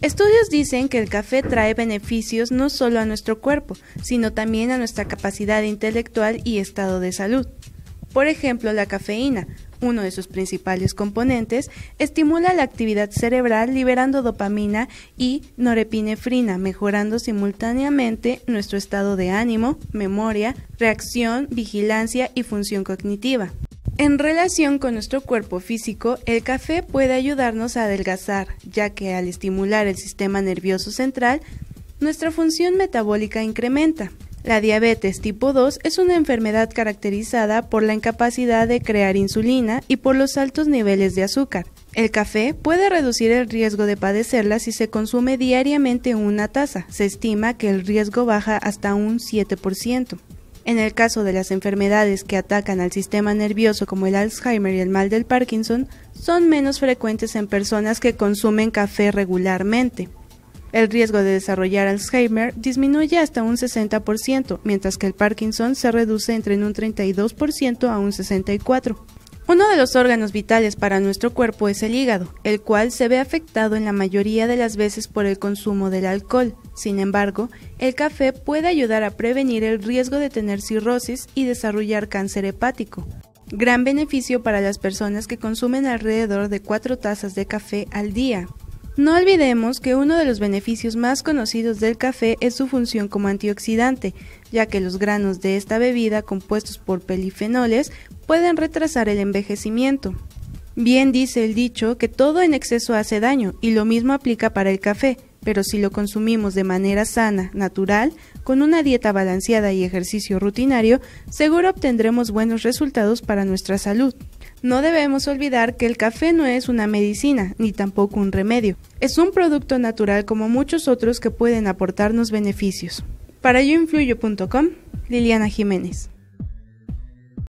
Estudios dicen que el café trae beneficios no solo a nuestro cuerpo, sino también a nuestra capacidad intelectual y estado de salud. Por ejemplo, la cafeína, uno de sus principales componentes, estimula la actividad cerebral liberando dopamina y norepinefrina, mejorando simultáneamente nuestro estado de ánimo, memoria, reacción, vigilancia y función cognitiva. En relación con nuestro cuerpo físico, el café puede ayudarnos a adelgazar, ya que al estimular el sistema nervioso central, nuestra función metabólica incrementa. La diabetes tipo 2 es una enfermedad caracterizada por la incapacidad de crear insulina y por los altos niveles de azúcar. El café puede reducir el riesgo de padecerla si se consume diariamente una taza. Se estima que el riesgo baja hasta un 7%. En el caso de las enfermedades que atacan al sistema nervioso como el Alzheimer y el mal del Parkinson, son menos frecuentes en personas que consumen café regularmente. El riesgo de desarrollar Alzheimer disminuye hasta un 60%, mientras que el Parkinson se reduce entre un 32% a un 64%. Uno de los órganos vitales para nuestro cuerpo es el hígado, el cual se ve afectado en la mayoría de las veces por el consumo del alcohol. Sin embargo, el café puede ayudar a prevenir el riesgo de tener cirrosis y desarrollar cáncer hepático. Gran beneficio para las personas que consumen alrededor de cuatro tazas de café al día. No olvidemos que uno de los beneficios más conocidos del café es su función como antioxidante, ya que los granos de esta bebida, compuestos por polifenoles, pueden retrasar el envejecimiento. Bien dice el dicho que todo en exceso hace daño, y lo mismo aplica para el café pero si lo consumimos de manera sana, natural, con una dieta balanceada y ejercicio rutinario, seguro obtendremos buenos resultados para nuestra salud. No debemos olvidar que el café no es una medicina, ni tampoco un remedio. Es un producto natural como muchos otros que pueden aportarnos beneficios. Para yoinfluyo.com, Liliana Jiménez.